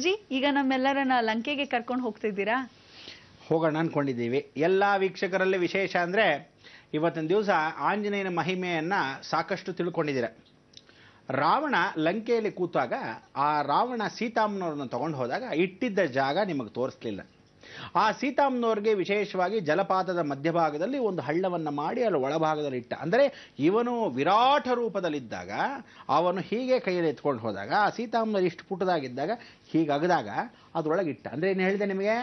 ಗುರುಜಿ ಈಗ ನಮ್ಮೆಲ್ಲರನ್ನ ಲಂಕೆಗೆ ಕರ್ಕೊಂಡು ಹೋಗ್ತಿದ್ದೀರಾ ಹೋಗೋಣ ಅನ್ಕೊಂಡಿದ್ದೀವಿ ಎಲ್ಲ ವೀಕ್ಷಕರಲ್ಲಿ ವಿಶೇಷ ಅಂದ್ರೆ ಇವತ್ತಿನ ದಿವಸ ಆಂಜನೇಯನ ಮಹಿಮೆಯನ್ನು ಸಾಕಷ್ಟು ತಿಳ್ಕೊಂಡಿದ್ದೀರ ರಾವಣ ಲಂಕೆಯಲ್ಲಿ ಕೂತಾಗ ಆ ರಾವಣ ಸೀತಾಮನವ್ರನ್ನ ತಗೊಂಡು ಹೋದಾಗ ಇಟ್ಟಿದ್ದ ಜಾಗ ನಿಮಗೆ ತೋರಿಸ್ಲಿಲ್ಲ ಆ ಸೀತಾಮ್ನವ್ರಿಗೆ ವಿಶೇಷವಾಗಿ ಜಲಪಾತದ ಮಧ್ಯಭಾಗದಲ್ಲಿ ಒಂದು ಹಳ್ಳವನ್ನು ಮಾಡಿ ಅಲ್ಲಿ ಒಳಭಾಗದಲ್ಲಿ ಇಟ್ಟ ಅಂದರೆ ಇವನು ವಿರಾಟ ರೂಪದಲ್ಲಿದ್ದಾಗ ಅವನು ಹೀಗೆ ಕೈಯಲ್ಲಿ ಎತ್ಕೊಂಡು ಹೋದಾಗ ಆ ಸೀತಾಮ್ನವ್ರು ಇಷ್ಟು ಪುಟ್ಟದಾಗಿದ್ದಾಗ ಅದರೊಳಗೆ ಇಟ್ಟ ಅಂದರೆ ಏನು ಹೇಳಿದೆ ನಿಮಗೆ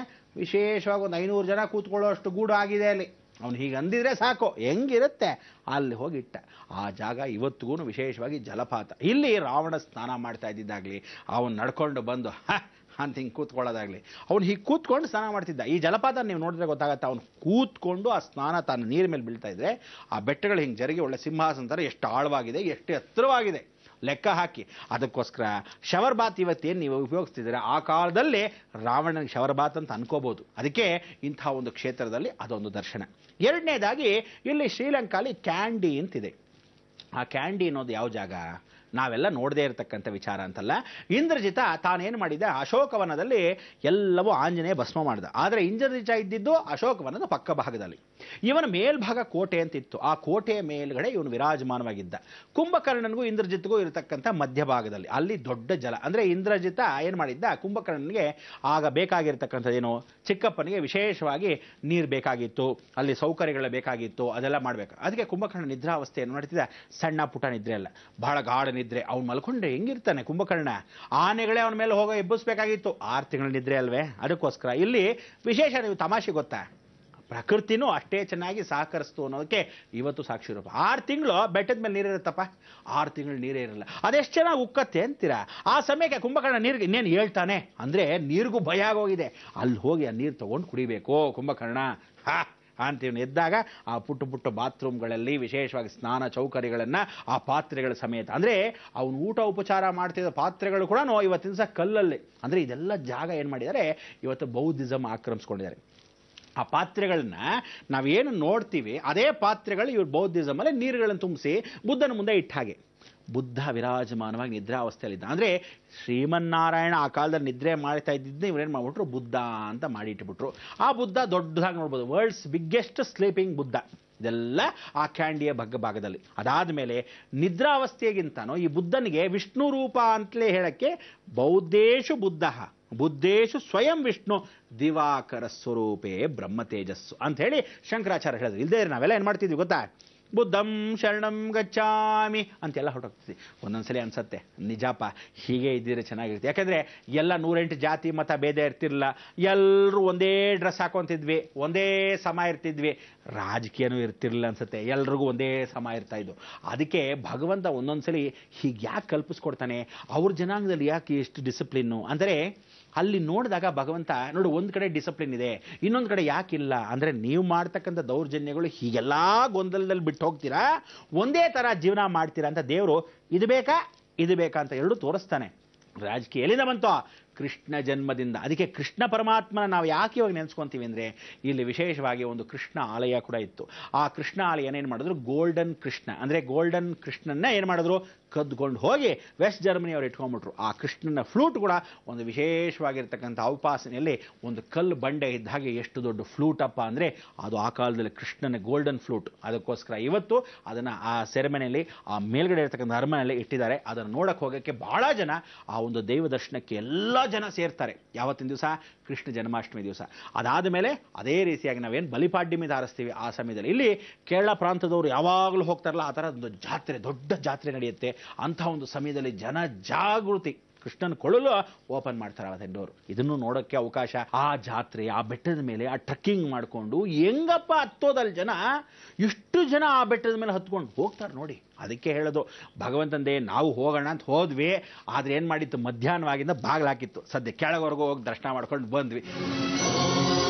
ವಿಶೇಷವಾಗಿ ಒಂದು ಐನೂರು ಜನ ಕೂತ್ಕೊಳ್ಳೋ ಅಷ್ಟು ಗೂಡು ಆಗಿದೆ ಅಲ್ಲಿ ಅವನು ಹೀಗೆ ಅಂದಿದ್ರೆ ಸಾಕು ಹೆಂಗಿರುತ್ತೆ ಅಲ್ಲಿ ಹೋಗಿಟ್ಟ ಆ ಜಾಗ ಇವತ್ತಿಗೂ ವಿಶೇಷವಾಗಿ ಜಲಪಾತ ಇಲ್ಲಿ ರಾವಣ ಸ್ನಾನ ಮಾಡ್ತಾ ಇದ್ದಿದ್ದಾಗಲಿ ಅವನು ನಡ್ಕೊಂಡು ಬಂದು ಹ ಅಂತ ಹಿಂಗೆ ಕೂತ್ಕೊಳ್ಳೋದಾಗಲಿ ಅವನು ಹೀಗೆ ಕೂತ್ಕೊಂಡು ಸ್ನಾನ ಮಾಡ್ತಿದ್ದ ಈ ಜಲಪಾತ ನೀವು ನೋಡಿದ್ರೆ ಗೊತ್ತಾಗತ್ತೆ ಅವನು ಕೂತ್ಕೊಂಡು ಆ ಸ್ನಾನ ತಾನು ನೀರ ಮೇಲೆ ಬೀಳ್ತಾ ಇದ್ದರೆ ಆ ಬೆಟ್ಟಗಳು ಹಿಂಗೆ ಜರುಗಿ ಒಳ್ಳೆ ಸಿಂಹಾಸನ ಥರ ಎಷ್ಟು ಆಳವಾಗಿದೆ ಎಷ್ಟು ಎತ್ತರವಾಗಿದೆ ಲೆಕ್ಕ ಹಾಕಿ ಅದಕ್ಕೋಸ್ಕರ ಶವರ್ ಇವತ್ತೇನು ನೀವು ಉಪಯೋಗಿಸ್ತಿದ್ದೀರಾ ಆ ಕಾಲದಲ್ಲಿ ರಾವಣನ ಶವರ್ ಅಂತ ಅನ್ಕೋಬಹುದು ಅದಕ್ಕೆ ಇಂಥ ಒಂದು ಕ್ಷೇತ್ರದಲ್ಲಿ ಅದೊಂದು ದರ್ಶನ ಎರಡನೇದಾಗಿ ಇಲ್ಲಿ ಶ್ರೀಲಂಕಾಲಿ ಕ್ಯಾಂಡಿ ಅಂತಿದೆ ಆ ಕ್ಯಾಂಡಿ ಅನ್ನೋದು ಯಾವ ಜಾಗ ನಾವೆಲ್ಲ ನೋಡದೇ ಇರತಕ್ಕಂಥ ವಿಚಾರ ಅಂತಲ್ಲ ಇಂದ್ರಜಿತ ತಾನೇನು ಮಾಡಿದ ಅಶೋಕವನದಲ್ಲಿ ಎಲ್ಲವೂ ಆಂಜನೇಯ ಭಸ್ಮ ಮಾಡಿದ ಆದರೆ ಇಂದ್ರಜಿತ ಇದ್ದಿದ್ದು ಅಶೋಕವನದ ಪಕ್ಕ ಭಾಗದಲ್ಲಿ ಇವನ ಮೇಲ್ಭಾಗ ಕೋಟೆ ಅಂತಿತ್ತು ಆ ಕೋಟೆಯ ಮೇಲ್ಗಡೆ ಇವನು ವಿರಾಜಮಾನವಾಗಿದ್ದ ಕುಂಭಕರ್ಣನಿಗೂ ಇಂದ್ರಜಿತ್ಗೂ ಇರತಕ್ಕಂಥ ಮಧ್ಯಭಾಗದಲ್ಲಿ ಅಲ್ಲಿ ದೊಡ್ಡ ಜಲ ಅಂದರೆ ಇಂದ್ರಜಿತ ಏನು ಮಾಡಿದ್ದ ಕುಂಭಕರ್ಣನಿಗೆ ಆಗ ಬೇಕಾಗಿರ್ತಕ್ಕಂಥದ್ದೇನು ಚಿಕ್ಕಪ್ಪನಿಗೆ ವಿಶೇಷವಾಗಿ ನೀರು ಬೇಕಾಗಿತ್ತು ಅಲ್ಲಿ ಸೌಕರ್ಯಗಳು ಬೇಕಾಗಿತ್ತು ಅದೆಲ್ಲ ಮಾಡಬೇಕು ಅದಕ್ಕೆ ಕುಂಭಕರ್ಣ ನಿದ್ರಾವಸ್ಥೆಯನ್ನು ನಡೆಸಿದ ಸಣ್ಣ ಪುಟ ನಿದ್ರೆ ಅಲ್ಲ ಬಹಳ ಗಾಢ ನಿದ್ರೆ ಅವ್ನು ಮಲ್ಕೊಂಡ್ರೆ ಹೆಂಗಿರ್ತಾನೆ ಕುಂಭಕರ್ಣ ಆನೆಗಳೇ ಅವನ ಮೇಲೆ ಹೋಗೋ ಎಬ್ಬಿಸ್ಬೇಕಾಗಿತ್ತು ಆರು ತಿಂಗಳ ನಿದ್ರೆ ಅಲ್ವೇ ಅದಕ್ಕೋಸ್ಕರ ಇಲ್ಲಿ ವಿಶೇಷ ನೀವು ತಮಾಷೆ ಗೊತ್ತಾ ಪ್ರಕೃತಿನೂ ಅಷ್ಟೇ ಚೆನ್ನಾಗಿ ಸಹಕರಿಸ್ತು ಅನ್ನೋದಕ್ಕೆ ಇವತ್ತು ಸಾಕ್ಷಿ ರೂಪ ಆರು ತಿಂಗಳು ಬೆಟ್ಟದ ಮೇಲೆ ನೀರಿರುತ್ತಪ್ಪ ಆರು ತಿಂಗಳು ನೀರೇ ಇರಲ್ಲ ಅದೆಷ್ಟು ಚೆನ್ನಾಗಿ ಉಕ್ಕತ್ತೆ ಅಂತೀರಾ ಆ ಸಮಯಕ್ಕೆ ಕುಂಭಕರ್ಣ ನೀರಿಗೆ ಇನ್ನೇನು ಹೇಳ್ತಾನೆ ಅಂದರೆ ನೀರಿಗೂ ಭಯ ಆಗೋಗಿದೆ ಅಲ್ಲಿ ಹೋಗಿ ಆ ನೀರು ತಗೊಂಡು ಕುಡಿಬೇಕು ಕುಂಭಕರ್ಣ ಹಾ ಅಂತ ಇವನು ಎದ್ದಾಗ ಆ ಪುಟ್ಟ ಪುಟ್ಟ ಬಾತ್ರೂಮ್ಗಳಲ್ಲಿ ವಿಶೇಷವಾಗಿ ಸ್ನಾನ ಚೌಕರಿಗಳನ್ನು ಆ ಪಾತ್ರೆಗಳ ಸಮೇತ ಅಂದರೆ ಅವನು ಊಟ ಉಪಚಾರ ಮಾಡ್ತಿದ್ದ ಪಾತ್ರೆಗಳು ಕೂಡ ಇವತ್ತಿನ ಸಹ ಕಲ್ಲಲ್ಲಿ ಅಂದರೆ ಇದೆಲ್ಲ ಜಾಗ ಏನು ಮಾಡಿದ್ದಾರೆ ಇವತ್ತು ಬೌದ್ಧಿಸಮ್ ಆಕ್ರಮಿಸ್ಕೊಂಡಿದ್ದಾರೆ ಆ ಪಾತ್ರೆಗಳನ್ನ ನಾವೇನು ನೋಡ್ತೀವಿ ಅದೇ ಪಾತ್ರೆಗಳು ಇವ್ರು ಬೌದ್ಧಿಸಮಲ್ಲಿ ನೀರುಗಳನ್ನು ತುಂಬಿಸಿ ಬುದ್ಧನ ಮುಂದೆ ಇಟ್ಟ ಹಾಗೆ ಬುದ್ಧ ವಿರಾಜಮಾನವಾಗಿ ನಿದ್ರಾವಸ್ಥೆಯಲ್ಲಿದ್ದ ಅಂದರೆ ಶ್ರೀಮನ್ನಾರಾಯಣ ಆ ಕಾಲದಲ್ಲಿ ನಿದ್ರೆ ಮಾಡ್ತಾ ಇದ್ದಿದ್ದನ್ನ ಇವ್ರೇನು ಮಾಡ್ಬಿಟ್ರು ಬುದ್ಧ ಅಂತ ಮಾಡಿ ಇಟ್ಬಿಟ್ರು ಆ ಬುದ್ಧ ದೊಡ್ಡದಾಗಿ ನೋಡ್ಬೋದು ವರ್ಲ್ಡ್ಸ್ ಬಿಗ್ಗೆಸ್ಟ್ ಸ್ಲೀಪಿಂಗ್ ಬುದ್ಧ ಇದೆಲ್ಲ ಆ ಕ್ಯಾಂಡಿಯ ಬಗ್ಗ ಭಾಗದಲ್ಲಿ ಅದಾದ ಮೇಲೆ ನಿದ್ರಾವಸ್ಥೆಗಿಂತನೂ ಈ ಬುದ್ಧನಿಗೆ ವಿಷ್ಣು ರೂಪ ಅಂತಲೇ ಹೇಳಕ್ಕೆ ಬೌದ್ಧೇಶು ಬುದ್ಧ ಬುದ್ಧೇಶು ಸ್ವಯಂ ವಿಷ್ಣು ದಿವಾಕರ ಸ್ವರೂಪೇ ಬ್ರಹ್ಮತೇಜಸ್ಸು ಅಂತ ಹೇಳಿ ಶಂಕರಾಚಾರ್ಯ ಹೇಳಿದ್ರು ಇಲ್ಲದೆ ನಾವೆಲ್ಲ ಏನು ಮಾಡ್ತಿದ್ವಿ ಗೊತ್ತಾ ಬುದ್ಧಂ ಶರಣಂ ಗಚ್ಚಾಮಿ ಅಂತೆಲ್ಲ ಒಂದೊಂದು ಒಂದೊಂದ್ಸಲಿ ಅನ್ಸತ್ತೆ ನಿಜಾಪ ಹೀಗೆ ಇದ್ದಿದ್ರೆ ಚೆನ್ನಾಗಿರುತ್ತೆ ಯಾಕೆಂದರೆ ಎಲ್ಲ ನೂರೆಂಟು ಜಾತಿ ಮತ ಭೇದ ಇರ್ತಿರಲಿಲ್ಲ ಎಲ್ಲರೂ ಒಂದೇ ಡ್ರೆಸ್ ಹಾಕೊತಿದ್ವಿ ಒಂದೇ ಸಮ ಇರ್ತಿದ್ವಿ ರಾಜಕೀಯನೂ ಇರ್ತಿರಲಿಲ್ಲ ಅನ್ಸುತ್ತೆ ಎಲ್ರಿಗೂ ಒಂದೇ ಸಮ ಇರ್ತಾ ಇದ್ದು ಅದಕ್ಕೆ ಭಗವಂತ ಒಂದೊಂದ್ಸಲಿ ಹೀಗೆ ಯಾಕೆ ಕಲ್ಪಿಸ್ಕೊಡ್ತಾನೆ ಅವ್ರ ಜನಾಂಗದಲ್ಲಿ ಯಾಕೆ ಎಷ್ಟು ಡಿಸಿಪ್ಲಿನ್ನು ಅಂದರೆ ಅಲ್ಲಿ ನೋಡಿದಾಗ ಭಗವಂತ ನೋಡು ಒಂದು ಕಡೆ ಡಿಸಿಪ್ಲಿನ್ ಇದೆ ಇನ್ನೊಂದು ಕಡೆ ಯಾಕಿಲ್ಲ ಅಂದರೆ ನೀವು ಮಾಡ್ತಕ್ಕಂಥ ದೌರ್ಜನ್ಯಗಳು ಹೀಗೆಲ್ಲ ಗೊಂದಲದಲ್ಲಿ ಬಿಟ್ಟು ಹೋಗ್ತೀರಾ ಒಂದೇ ಥರ ಜೀವನ ಮಾಡ್ತೀರಾ ಅಂತ ದೇವರು ಇದು ಬೇಕಾ ಇದು ಬೇಕಾ ಅಂತ ಎರಡು ತೋರಿಸ್ತಾನೆ ರಾಜಕೀಯ ಎಲ್ಲಿಂದ ಬಂತು ಕೃಷ್ಣ ಜನ್ಮದಿಂದ ಅದಕ್ಕೆ ಕೃಷ್ಣ ಪರಮಾತ್ಮನ ನಾವು ಯಾಕೆ ಇವಾಗ ನೆನೆಸ್ಕೊತೀವಿ ಅಂದರೆ ಇಲ್ಲಿ ವಿಶೇಷವಾಗಿ ಒಂದು ಕೃಷ್ಣ ಆಲಯ ಕೂಡ ಇತ್ತು ಆ ಕೃಷ್ಣ ಆಲಯನ ಏನು ಮಾಡಿದ್ರು ಗೋಲ್ಡನ್ ಕೃಷ್ಣ ಅಂದರೆ ಗೋಲ್ಡನ್ ಕೃಷ್ಣನ್ನ ಏನು ಮಾಡಿದ್ರು ಕದ್ದುಕೊಂಡು ಹೋಗಿ ವೆಸ್ಟ್ ಜರ್ಮನಿಯವರು ಇಟ್ಕೊಂಡ್ಬಿಟ್ರು ಆ ಕೃಷ್ಣನ ಫ್ಲೂಟ್ ಕೂಡ ಒಂದು ವಿಶೇಷವಾಗಿರ್ತಕ್ಕಂಥ ಔಪಾಸನೆಯಲ್ಲಿ ಒಂದು ಕಲ್ಲು ಬಂಡೆ ಇದ್ದ ಹಾಗೆ ಎಷ್ಟು ದೊಡ್ಡ ಫ್ಲೂಟ್ ಅಪ್ಪ ಅಂದರೆ ಅದು ಆ ಕಾಲದಲ್ಲಿ ಕೃಷ್ಣನ ಗೋಲ್ಡನ್ ಫ್ಲೂಟ್ ಅದಕ್ಕೋಸ್ಕರ ಇವತ್ತು ಅದನ್ನು ಆ ಸೆರೆಮನೆಯಲ್ಲಿ ಆ ಮೇಲ್ಗಡೆ ಇರತಕ್ಕಂಥ ಅರಮನೆಯಲ್ಲಿ ಇಟ್ಟಿದ್ದಾರೆ ಅದನ್ನು ನೋಡಕ್ಕೆ ಹೋಗೋಕ್ಕೆ ಬಹಳ ಜನ ಆ ಒಂದು ದೈವ ದರ್ಶನಕ್ಕೆ ಎಲ್ಲ ಜನ ಸೇರ್ತಾರೆ ಯಾವತ್ತಿನ ದಿವಸ ಕೃಷ್ಣ ಜನ್ಮಾಷ್ಟಮಿ ದಿವಸ ಅದಾದ ಮೇಲೆ ಅದೇ ರೀತಿಯಾಗಿ ನಾವೇನು ಬಲಿಪಾಡ್ಯಮಿ ಧಾರಿಸ್ತೀವಿ ಆ ಸಮಯದಲ್ಲಿ ಇಲ್ಲಿ ಕೇರಳ ಪ್ರಾಂತದವರು ಯಾವಾಗಲೂ ಹೋಗ್ತಾರಲ್ಲ ಆ ಥರ ಒಂದು ಜಾತ್ರೆ ದೊಡ್ಡ ಜಾತ್ರೆ ನಡೆಯುತ್ತೆ ಅಂಥ ಒಂದು ಸಮಯದಲ್ಲಿ ಜನ ಜಾಗೃತಿ ಕೃಷ್ಣನ ಕೊಳಲು ಓಪನ್ ಮಾಡ್ತಾರೆ ಆ ಡೋರು ಇದನ್ನು ನೋಡೋಕ್ಕೆ ಅವಕಾಶ ಆ ಜಾತ್ರೆ ಆ ಬೆಟ್ಟದ ಮೇಲೆ ಆ ಟ್ರಕ್ಕಿಂಗ್ ಮಾಡಿಕೊಂಡು ಹೆಂಗಪ್ಪ ಹತ್ತೋದಲ್ಲಿ ಜನ ಇಷ್ಟು ಜನ ಆ ಬೆಟ್ಟದ ಮೇಲೆ ಹತ್ಕೊಂಡು ಹೋಗ್ತಾರೆ ನೋಡಿ ಅದಕ್ಕೆ ಹೇಳೋದು ಭಗವಂತಂದೆ ನಾವು ಹೋಗೋಣ ಅಂತ ಹೋದ್ವಿ ಆದರೆ ಏನು ಮಾಡಿತ್ತು ಮಧ್ಯಾಹ್ನವಾಗಿಂದ ಬಾಗಿಲಾಕಿತ್ತು ಸದ್ಯ ಕೆಳಗವರೆಗೂ ಹೋಗಿ ದರ್ಶನ ಮಾಡ್ಕೊಂಡು ಬಂದ್ವಿ